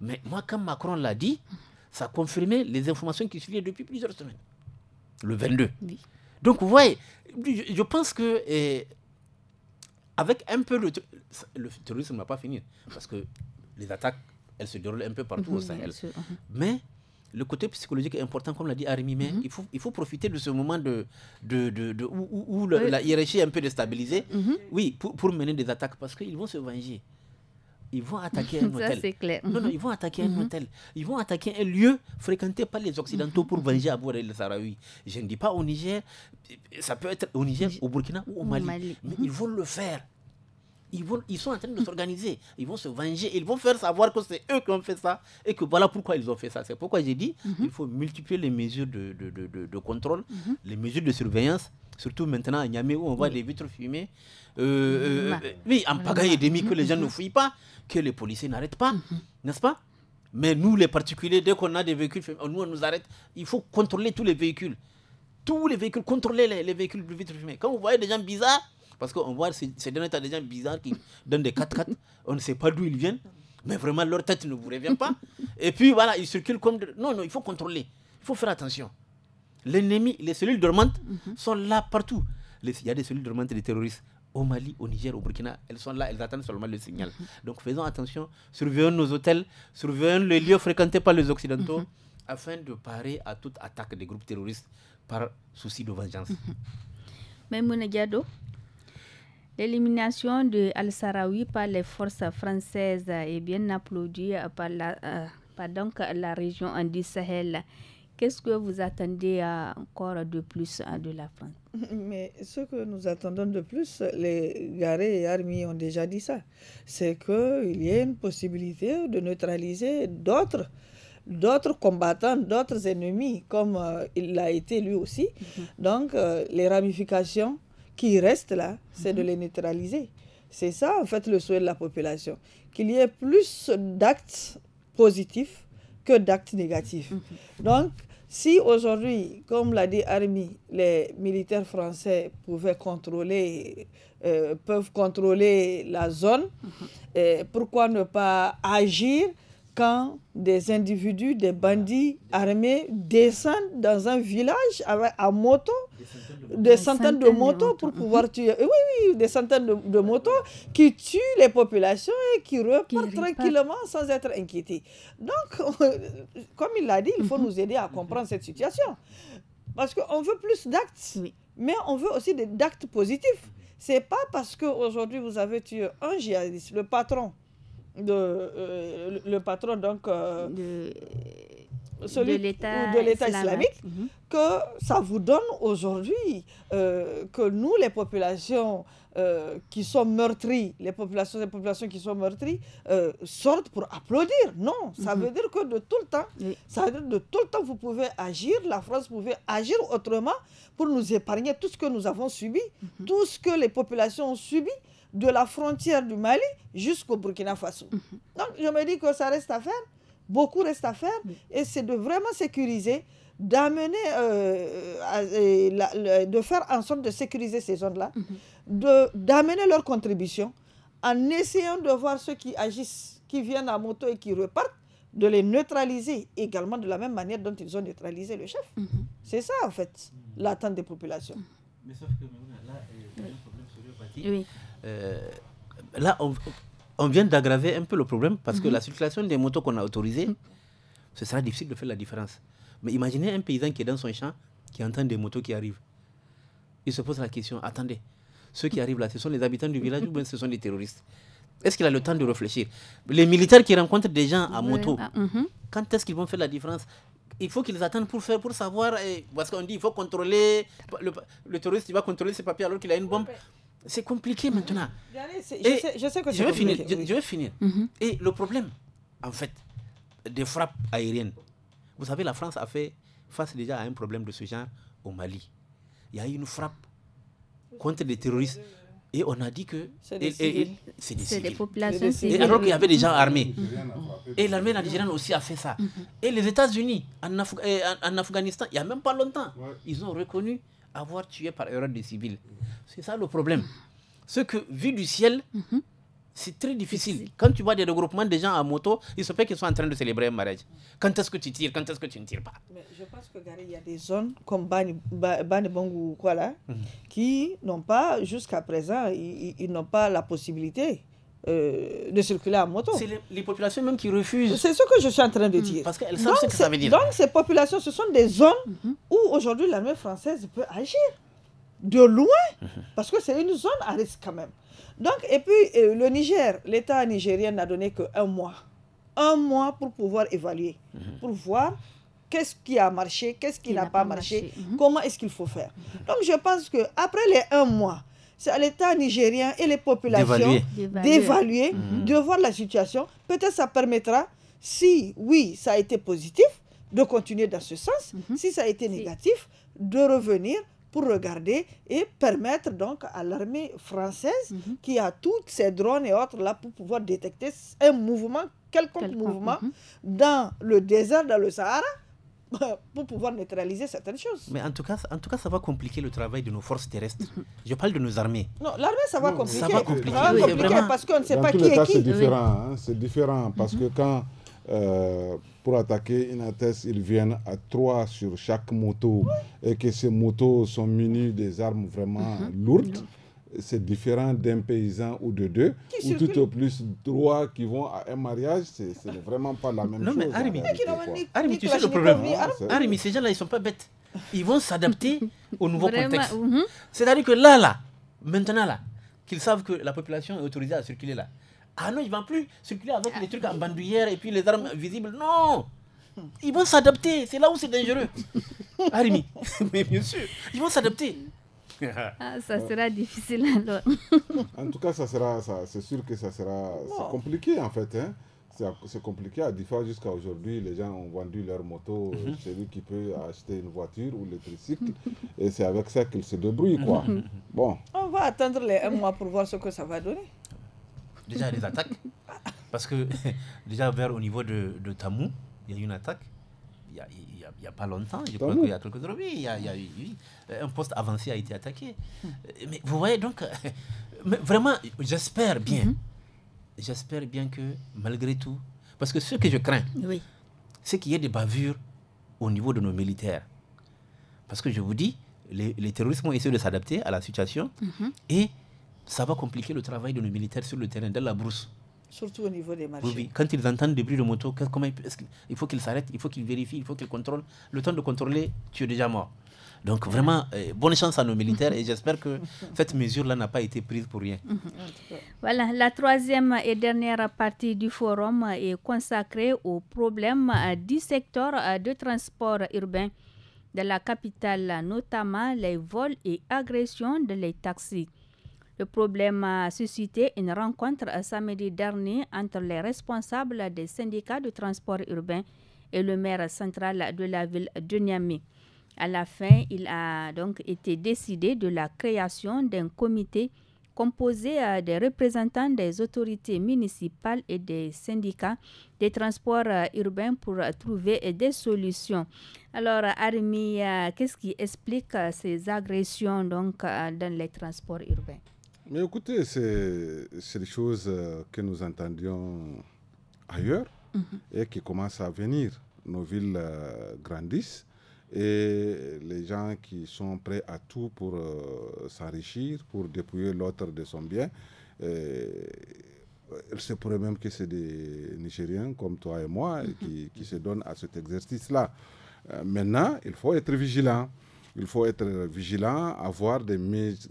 Mais moi, quand Macron l'a dit, ça confirmait les informations qui suivaient depuis plusieurs semaines. Le 22. Donc, vous voyez, je, pense que, eh, avec un peu le, le terrorisme n'a pas fini, parce que les attaques, elles se déroulent un peu partout au mhm, Sahel. Mhm. Mais le côté psychologique est important, comme l'a dit Arimi, mais mhm. il, faut, il faut profiter de ce moment de, de, de, où, la, hiérarchie est un peu déstabilisée, oui, pour, pour, mener des attaques, parce qu'ils vont se venger. (laughs) ils vont attaquer un hôtel. ils vont attaquer un hôtel. Ils vont attaquer un lieu fréquenté par les Occidentaux pour mm-hmm. venger Abou El Sarawi. Je ne dis pas au Niger, ça peut être au Niger, au Burkina ou au Mali. Mali. Mais mm-hmm. ils vont le faire ils, vont, ils sont en train de s'organiser. Ils vont se venger. Ils vont faire savoir que c'est eux qui ont fait ça et que voilà pourquoi ils ont fait ça. C'est pourquoi j'ai dit qu'il mhm. il faut multiplier les mesures de, de, de, contrôle, mhm. les mesures de surveillance, surtout maintenant à Niamey où on voit les des vitres fumées. Euh, euh, euh, oui, en pagaille et demi, que les gens ne mhm. fouillent pas, que les policiers n'arrêtent pas, n'est-ce pas Mais nous, les particuliers, dès qu'on a des véhicules fumés, nous, on nous arrête. Il faut contrôler tous les véhicules. Tous les véhicules, contrôler les, les véhicules de vitres fumées. Quand vous voyez des gens bizarres, parce qu'on voit ces, des derniers gens bizarres qui donnent des 4-4, on ne sait pas d'où ils viennent, mais vraiment leur tête ne vous revient pas. Et puis voilà, ils circulent comme. Non, non, il faut contrôler, il faut faire attention. L'ennemi, les cellules dormantes mhm. sont là partout. il y a des cellules dormantes des terroristes au Mali, au Niger, au Burkina, elles sont là, elles attendent seulement le signal. Mhm. Donc faisons attention, surveillons nos hôtels, surveillons les lieux fréquentés par les Occidentaux, mhm. afin de parer à toute attaque des groupes terroristes par souci de vengeance. Mais Mounegado L'élimination de Al-Sarawi par les forces françaises est bien applaudie euh, par la, euh, par donc la région du Sahel. Qu'est-ce que vous attendez euh, encore de plus de la France (laughs) Mais ce que nous attendons de plus, les garés et armées ont déjà dit ça, c'est qu'il y ait une possibilité de neutraliser d'autres d'autres combattants, d'autres ennemis, comme il l'a été lui aussi. Mm-hmm. Donc, les ramifications qui reste là, c'est de les neutraliser. C'est ça, en fait, le souhait de la population. Qu'il y ait plus d'actes positifs que d'actes négatifs. Donc, si aujourd'hui, comme l'a dit Army, les militaires français pouvaient contrôler, euh, peuvent contrôler la zone, mhm. euh, pourquoi ne pas agir quand des individus, des bandits armés descendent dans un village à moto des centaines de motos pour pouvoir mhm. tuer. Eh oui, oui, des centaines de, motos qui tuent les populations et qui repartent tranquillement sans être inquiétés. Donc, (laughs) comme il l'a dit, il faut mhm. nous aider à comprendre cette situation. Parce qu'on veut plus d'actes, mais on veut aussi d'actes positifs. Ce n'est pas parce qu'aujourd'hui vous avez tué un djihadiste, le patron, de, euh, le, patron donc. Euh, celui de l'État islamique, mhm. que ça vous donne aujourd'hui euh, que nous, les populations euh, qui sont meurtries, les populations, les populations qui sont meurtries, euh, sortent pour applaudir. Non, ça mhm. veut dire que de tout le temps, ça veut dire de tout le temps, vous pouvez agir, la France pouvait agir autrement pour nous épargner tout ce que nous avons subi, mhm. tout ce que les populations ont subi de la frontière du Mali jusqu'au Burkina Faso. Donc je me dis que ça reste à faire. Beaucoup reste à faire et c'est de vraiment sécuriser, d'amener, euh, euh, de faire en sorte de sécuriser ces zones-là, mhm. d'amener leur contribution en essayant de voir ceux qui agissent, qui viennent à moto et qui repartent, de les neutraliser également de la même manière dont ils ont neutralisé le chef. Mhm. C'est ça, en fait, l'attente des populations. Mais sauf que là, euh, il y a un problème sur là, on, on vient d'aggraver un peu le problème parce que mhm. la circulation des motos qu'on a autorisées, ce sera difficile de faire la différence. Mais imaginez un paysan qui est dans son champ, qui entend des motos qui arrivent. Il se pose la question, attendez, ceux qui arrivent là, ce sont les habitants du village ou bien ce sont des terroristes Est-ce qu'il a le temps de réfléchir Les militaires qui rencontrent des gens à moto, ah, mhm. quand est-ce qu'ils vont faire la différence il faut qu'ils attendent pour faire, pour savoir. parce qu'on dit il faut contrôler. Le, terroriste, il va contrôler ses papiers alors qu'il a une bombe. C'est compliqué maintenant. Je sais, je sais que je vais, finir, vais finir. Mhm. Et le problème, en fait, des frappes aériennes. Vous savez, la France a fait face déjà à un problème de ce genre au Mali. Il y a eu une frappe contre des terroristes. Et on a dit que c'est des, populations alors qu'il y avait des gens mhm. armés. Mhm. Et l'armée nigérienne aussi a fait ça. Et les États-Unis, en, Afghanistan, il n'y a même pas longtemps, ils ont reconnu avoir tué par erreur des civils. C'est ça le problème. Ce que, vu du ciel, mhm. c'est très difficile. Quand tu vois des regroupements de gens à moto, il se fait qu'ils sont en train de célébrer un mariage. Quand est-ce que tu tires Quand est-ce que tu ne tires pas Je pense que, Gary, il y a des zones comme Bani, Bongo, quoi là, mhm. qui n'ont pas, jusqu'à présent, ils n'ont pas la possibilité euh, de circuler en moto. C'est les, populations même qui refusent. C'est ce que je suis en train de hmm. dire. parce qu'elles savent ce que ça veut dire. Donc ces populations, ce sont des zones mhm. où aujourd'hui l'armée française peut agir. De loin. Mhm. Parce que c'est une zone à risque quand même. Donc, et puis euh, le Niger, l'État nigérien n'a donné qu'un mois. Un mois pour pouvoir évaluer. Mhm. Pour voir qu'est-ce qui a marché, qu'est-ce qui n'a pas, marché, marché. comment est-ce qu'il faut faire. Donc je pense qu'après les un mois, c'est à l'État nigérien et les populations d'évaluer, mhm. Mhm. de voir la situation. Peut-être ça permettra, si oui, ça a été positif, de continuer dans ce sens. Mhm. Si ça a été négatif, de revenir pour regarder et permettre donc à l'armée française qui a toutes ses drones et autres là pour pouvoir détecter un mouvement, quelconque, mouvement dans le désert, dans le Sahara, (laughs) pour pouvoir neutraliser certaines choses. Mais en tout, cas, en tout cas, ça va compliquer le travail de nos forces terrestres. Je parle de nos armées. Non, l'armée, ça va compliquer. Ça va compliquer, compliquer, parce qu'on ne sait pas qui est qui. Hein, c'est différent. c'est mhm. différent parce que quand, euh, pour attaquer une atteste, ils viennent à trois sur chaque moto et que ces motos sont munies des armes vraiment mhm. lourdes c'est différent d'un paysan ou de deux, ou tout au plus trois qui vont à un mariage, c'est vraiment pas la même chose. Non, mais Arimi, tu sais le problème. Arimi, ces gens-là, ils sont pas bêtes. Ils vont s'adapter (laughs) au nouveau contexte. Mm-hmm. C'est-à-dire que là, là, maintenant, là, qu'ils savent que la population est autorisée à circuler là. Ah non, ils ne vont plus circuler avec les trucs en bandoulière et puis les armes visibles. Non Ils vont s'adapter. C'est là où c'est dangereux. (laughs) Arimi, (laughs) mais bien sûr, ils vont s'adapter. (laughs) Ah, ça sera difficile alors. (laughs) en tout cas, ça sera, ça, c'est sûr que ça sera compliqué en fait. Hein c'est compliqué à fois jusqu'à aujourd'hui. Les gens ont vendu leur moto. lui mhm. Celui qui peut acheter une voiture ou le tricycle, (laughs) et c'est avec ça qu'ils se débrouillent. Quoi. Mhm. Bon. On va attendre les un mois pour voir ce que ça va donner. Déjà, les attaques. Parce que, déjà, vers au niveau de, Tamou, il y a une attaque. Il il n'y a, pas longtemps, je crois qu'il y a quelques jours, oui, euh, un poste avancé a été attaqué. Euh, mais vous voyez donc, euh, (laughs) vraiment, j'espère bien, mhm. j'espère bien que malgré tout, parce que ce que je crains, c'est qu'il y ait des bavures au niveau de nos militaires. Parce que je vous dis, les, terroristes ont essayé de s'adapter à la situation mhm. et ça va compliquer le travail de nos militaires sur le terrain, dans la brousse. Surtout au niveau des marchés. Oui, Quand ils entendent des bruits de moto, il faut qu'ils s'arrêtent, il faut qu'ils vérifient, il faut qu'ils contrôlent. Le temps de contrôler, tu es déjà mort. Donc vraiment, eh, bonne chance à nos militaires et j'espère que cette mesure-là n'a pas été prise pour rien. (laughs) Voilà, la troisième et dernière partie du forum est consacrée aux problèmes euh, du secteur euh, de transport urbain de la capitale, notamment les vols et agressions de les taxis. Le problème a suscité une rencontre samedi dernier entre les responsables des syndicats de transport urbain et le maire central de la ville de Niamey. À la fin, il a donc été décidé de la création d'un comité composé euh, des représentants des autorités municipales et des syndicats des transports euh, urbains pour trouver des solutions. Alors, Armi, euh, qu'est-ce qui explique ces agressions donc, dans les transports urbains mais écoutez, c'est des choses euh, que nous entendions ailleurs mhm. et qui commencent à venir. Nos villes euh, grandissent et les gens qui sont prêts à tout pour euh, s'enrichir, pour dépouiller l'autre de son bien. Il se pourrait même que c'est des Nigériens comme toi et moi mhm. qui, qui se donnent à cet exercice-là. maintenant, il faut être vigilant. Il faut être vigilant, avoir des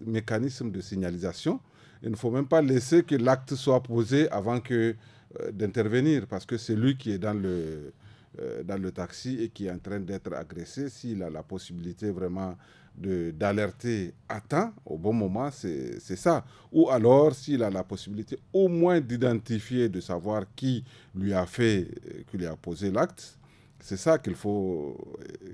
mécanismes de signalisation. Il ne faut même pas laisser que l'acte soit posé avant que euh, d'intervenir, parce que c'est lui qui est dans le, euh, dans le taxi et qui est en train d'être agressé. S'il a la possibilité vraiment d'alerter à temps, au bon moment, c'est ça. Ou alors, s'il a la possibilité au moins d'identifier, de savoir qui lui a fait, euh, qui lui a posé l'acte, c'est ça qu'il faut.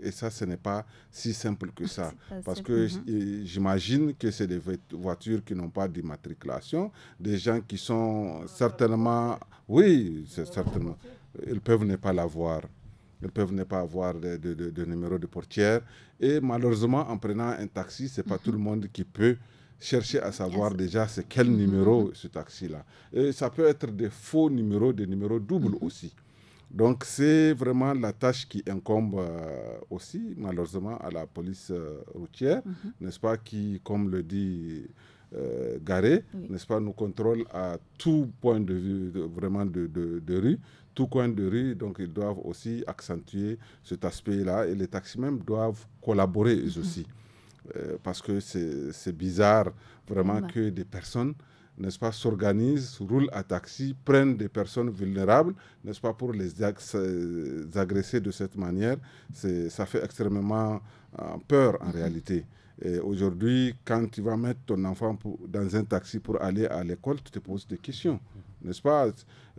Et ça, ce n'est pas si simple que ça. Parce que mhm. j'imagine que c'est des voitures qui n'ont pas d'immatriculation, des gens qui sont certainement. Oui, c'est certainement. Ils peuvent ne pas l'avoir. Ils peuvent ne pas avoir de, de, numéro de portière. Et malheureusement, en prenant un taxi, ce n'est pas mhm. tout le monde qui peut chercher à savoir déjà c'est quel numéro mhm. ce taxi-là. Et ça peut être des faux numéros, des numéros doubles aussi. Donc c'est vraiment la tâche qui incombe euh, aussi malheureusement à la police euh, routière, mhm. n'est-ce pas, qui, comme le dit euh, Garé, n'est-ce pas, nous contrôle à tout point de vue vraiment de, rue, tout coin de rue. Donc ils doivent aussi accentuer cet aspect-là et les taxis même doivent collaborer eux mhm. aussi. parce que c'est bizarre vraiment que des personnes n'est-ce pas, s'organisent, roulent à taxi, prennent des personnes vulnérables, n'est-ce pas, pour les agresser de cette manière. Ça fait extrêmement euh, peur en mm-hmm. réalité. Aujourd'hui, quand tu vas mettre ton enfant dans un taxi pour aller à l'école, tu te poses des questions, mm-hmm. n'est-ce pas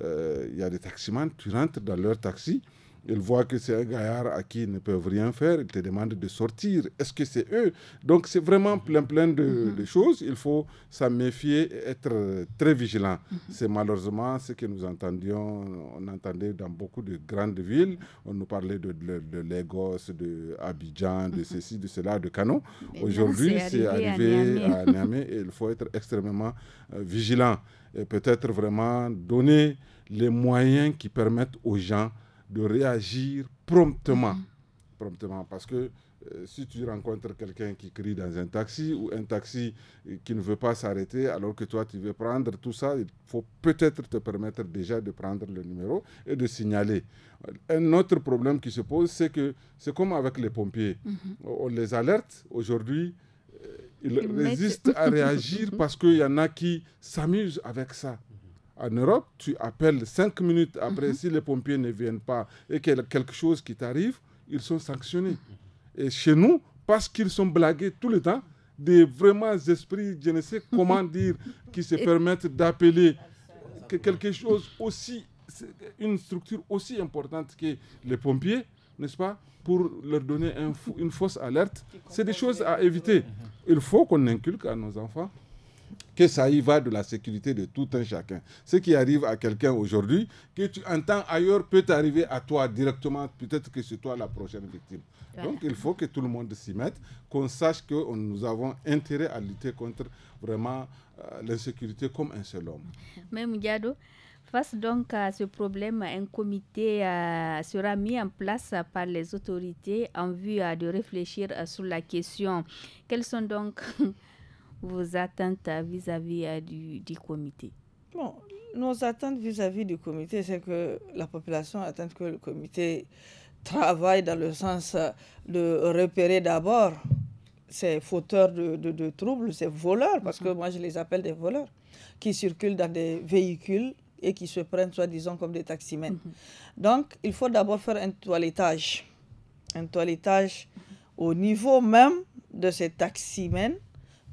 euh, Il y a des taximans, tu rentres dans leur taxi, ils voient que c'est un gaillard à qui ils ne peuvent rien faire. Ils te demandent de sortir. Est-ce que c'est eux Donc c'est vraiment mhm. plein plein mhm. de, choses. Il faut s'en méfier et être euh, très vigilant. Mhm. C'est malheureusement ce que nous entendions. On entendait dans beaucoup de grandes villes. On nous parlait de, Lagos, de Abidjan, de ceci, de cela, de Cano. Aujourd'hui, c'est arrivé, à Niamey et il faut être extrêmement euh, vigilant et peut-être vraiment donner les moyens qui permettent aux gens de réagir promptement. Mm-hmm. Promptement, parce que euh, si tu rencontres quelqu'un qui crie dans un taxi ou un taxi qui ne veut pas s'arrêter alors que toi tu veux prendre tout ça, il faut peut-être te permettre déjà de prendre le numéro et de signaler. Un autre problème qui se pose, c'est que c'est comme avec les pompiers. Mm-hmm. On les alerte aujourd'hui. Euh, ils, résistent à (laughs) réagir parce qu'il y en a qui s'amusent avec ça en Europe, tu appelles cinq minutes après, mhm. si les pompiers ne viennent pas et qu'il y a quelque chose qui t'arrive, ils sont sanctionnés. Et chez nous, parce qu'ils sont blagués tout le temps, des vraiment esprits, je ne sais comment (laughs) dire, qui se permettent d'appeler quelque chose aussi, une structure aussi importante que les pompiers, n'est-ce pas, pour leur donner un, une fausse alerte. C'est des choses à éviter. Mhm. Il faut qu'on inculque à nos enfants ça y va de la sécurité de tout un chacun. Ce qui arrive à quelqu'un aujourd'hui, que tu entends ailleurs, peut arriver à toi directement, peut-être que c'est toi la prochaine victime. Donc il faut que tout le monde s'y mette, qu'on sache que nous avons intérêt à lutter contre vraiment euh, l'insécurité comme un seul homme. Même Diado, Face donc à ce problème, un comité euh, sera mis en place par les autorités en vue euh, de réfléchir sur la question. Quels sont donc (laughs) vos attentes vis-à-vis euh, du, du, comité Bon, nos attentes vis-à-vis du comité, c'est que la population attend que le comité travaille dans le sens euh, de repérer d'abord ces fauteurs de, de, troubles, ces voleurs, parce que mm-hmm. moi je les appelle des voleurs, qui circulent dans des véhicules et qui se prennent soi-disant comme des taximènes. Mm-hmm. Donc il faut d'abord faire un toilettage, un toilettage mm-hmm. au niveau même de ces taximènes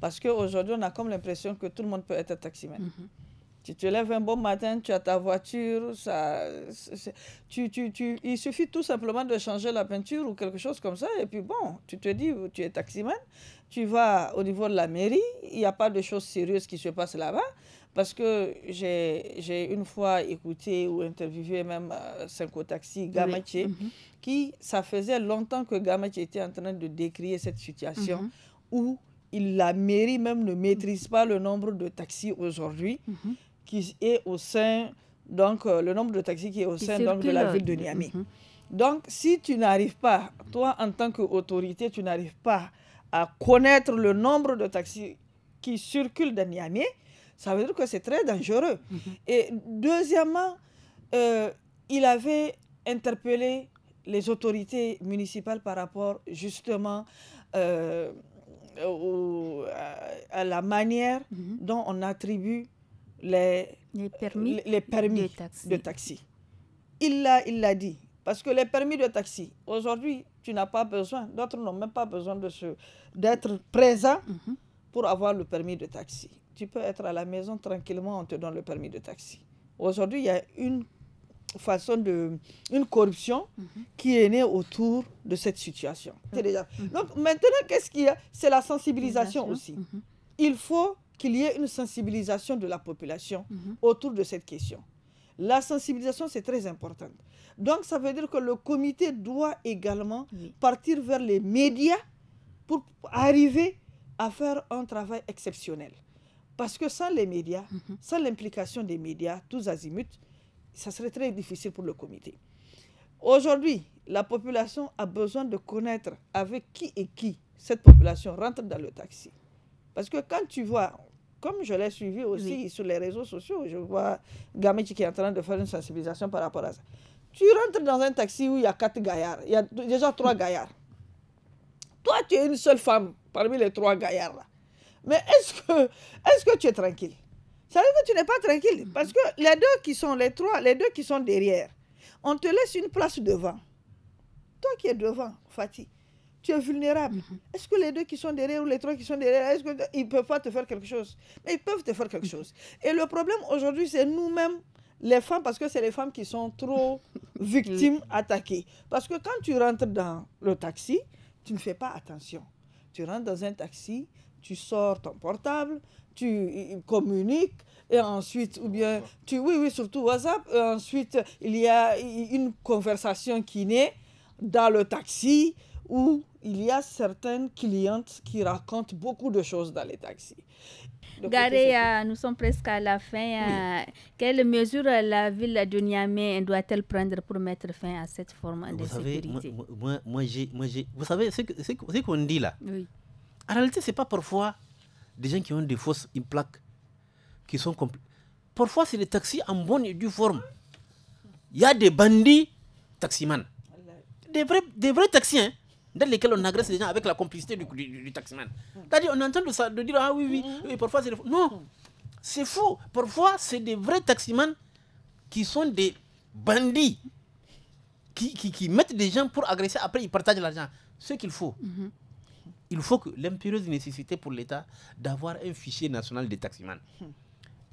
parce qu'aujourd'hui, on a comme l'impression que tout le monde peut être taximètre. Mhm. Tu te lèves un bon matin, tu as ta voiture, ça, tu, tu, tu, il suffit tout simplement de changer la peinture ou quelque chose comme ça, et puis bon, tu te dis, oh, tu es taximan, tu vas au niveau de la mairie, il n'y a pas de choses sérieuses qui se passent là-bas, parce que j'ai une fois écouté ou interviewé même Cinco euh, Taxi Gamache, mhm. qui, ça faisait longtemps que Gamache était en train de décrire cette situation mhm. où la mairie même ne maîtrise pas le nombre de taxis aujourd'hui mhm. qui est au sein, donc euh, le nombre de taxis qui est au sein donc, de la ville de Niamey. Mhm. Donc si tu n'arrives pas, toi en tant qu'autorité, tu n'arrives pas à connaître le nombre de taxis qui circulent dans Niamey, ça veut dire que c'est très dangereux. Mhm. Et deuxièmement, euh, il avait interpellé les autorités municipales par rapport justement euh, euh, ou euh, à, la manière mhm. dont on attribue les, les permis, de, taxi. Il l'a dit. Parce que les permis de taxi, aujourd'hui, tu n'as pas besoin, d'autres n'ont même pas besoin d'être présents d'être mhm. présent pour avoir le permis de taxi. Tu peux être à la maison tranquillement, on te donne le permis de taxi. Aujourd'hui, il y a une façon de une corruption mhm. qui est née autour de cette situation. Mhm. Mhm. Donc maintenant, qu'est-ce qu'il y a C'est la sensibilisation aussi. Il faut qu'il y ait une sensibilisation de la population autour de cette question. La sensibilisation, c'est très importante. Donc, ça veut dire que le comité doit également partir vers les médias pour arriver à faire un travail exceptionnel. Parce que sans les médias, sans l'implication des médias, tous azimuts, ça serait très difficile pour le comité. Aujourd'hui, la population a besoin de connaître avec qui et qui cette population rentre dans le taxi. Parce que quand tu vois, comme je l'ai suivi aussi sur les réseaux sociaux, je vois Gamichi qui est en train de faire une sensibilisation par rapport à ça. Tu rentres dans un taxi où il y a quatre gaillards, il y a déjà trois gaillards. Toi, tu es une seule femme parmi les trois gaillards là. Mais est-ce que, est que tu es tranquille ça veut dire que tu n'es pas tranquille. Parce que les deux qui sont, les trois, les deux qui sont derrière, on te laisse une place devant. Toi qui es devant, Fatih, tu es vulnérable. Mhm. Est-ce que les deux qui sont derrière ou les trois qui sont derrière, est-ce qu'ils ne peuvent pas te faire quelque chose Mais ils peuvent te faire quelque mhm. chose. Et le problème aujourd'hui, c'est nous-mêmes, les femmes, parce que c'est les femmes qui sont trop (laughs) victimes, attaquées. Parce que quand tu rentres dans le taxi, tu ne fais pas attention. Tu rentres dans un taxi, tu sors ton portable, tu communiques, et ensuite, ou bien, tu, oui, oui, surtout WhatsApp, et ensuite, il y a une conversation qui naît dans le taxi où il y a certaines clientes qui racontent beaucoup de choses dans les taxis. Regardez, euh, nous sommes presque à la fin. Euh, quelle quelles mesures la ville de Niamey doit-elle prendre pour mettre fin à cette forme vous de savez, Moi, vous savez, ce qu'on dit là, oui. En réalité, ce n'est pas parfois des gens qui ont des fausses plaques, qui sont Parfois, c'est des taxis en bonne et due forme. Il y a des bandits taximans. Des vrais, des hein, dans lesquels on agresse les gens avec la complicité du, taximan. cest on entend de, ça, de dire, ah oui, oui, mm-hmm. oui parfois c'est... Non, mm. c'est faux. Parfois, c'est des vrais taximans qui sont des bandits, qui, mettent des gens pour agresser, après ils partagent l'argent. Ce qu'il faut, mm-hmm il faut que l'impérieuse nécessité pour l'État d'avoir un fichier national des taximans.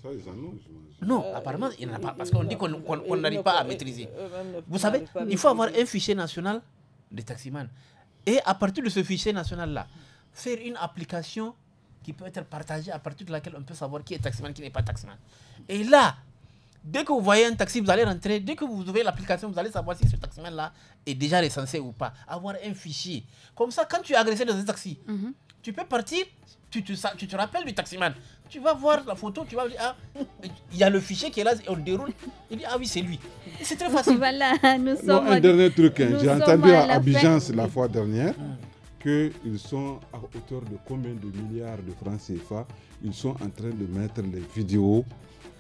Ça, ils en ont, non, apparemment, il n'y en a pas, parce euh, qu'on dit qu'on euh, n'arrive pas à maîtriser. Euh, Vous savez, il faut avoir un fichier national des taximans. Et à partir de ce fichier national-là, faire une application qui peut être partagée à partir de laquelle on peut savoir qui est taximan, qui n'est pas taximan. Et là, Dès que vous voyez un taxi, vous allez rentrer. Dès que vous ouvrez l'application, vous allez savoir si ce taximan-là est déjà recensé ou pas. Avoir un fichier. Comme ça, quand tu es agressé dans un taxi, mhm. tu peux partir, tu te, rappelles du taximan. Tu vas voir la photo, tu vas dire, ah, il y a le fichier qui est là, on le déroule. Il dit, ah oui, c'est lui. C'est très facile. voilà, un dernier truc, hein. j'ai entendu à, Abidjan la fois dernière. Mm. qu'ils sont à hauteur de combien de milliards de francs CFA Ils sont en train de mettre les vidéos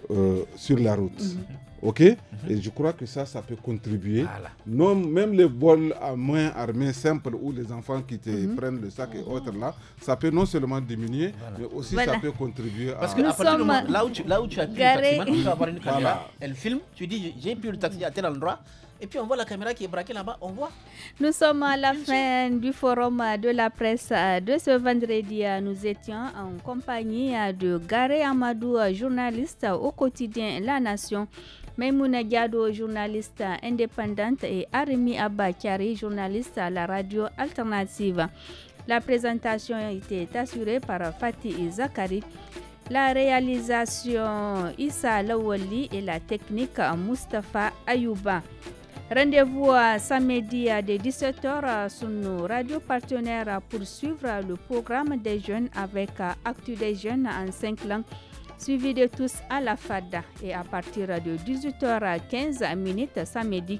euh, sur la route. Mhm. OK Et je crois que ça, ça peut contribuer. Non, même les vols à main armée simples où les enfants qui te mhm. prennent le sac et autres là, ça peut non seulement diminuer, mais aussi ça peut contribuer Parce que à partir du là, où tu, là as pris le tu vas avoir une caméra, elle filme, tu dis j'ai pris le taxi à tel endroit et puis on voit la caméra qui est braquée là-bas, on voit. Nous sommes à la fin du forum de la presse de ce vendredi. Nous étions en compagnie de Garé Amadou, journaliste au quotidien La Nation. Maimouna Diado, journaliste indépendante, et Arimi Abakari, journaliste à la radio alternative. La présentation était assurée par Fatih Zakari. La réalisation Issa Lawali et la technique Mustafa Ayouba. Rendez-vous samedi à 17h sur nos radios partenaires pour suivre le programme des jeunes avec Actu des jeunes en 5 langues, suivi de tous à la FADA. Et à partir de 18h15 samedi,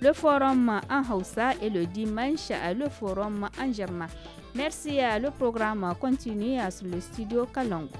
le forum en Hausa et le dimanche le forum en Germain. Merci, le programme continue sur le studio Kalongo.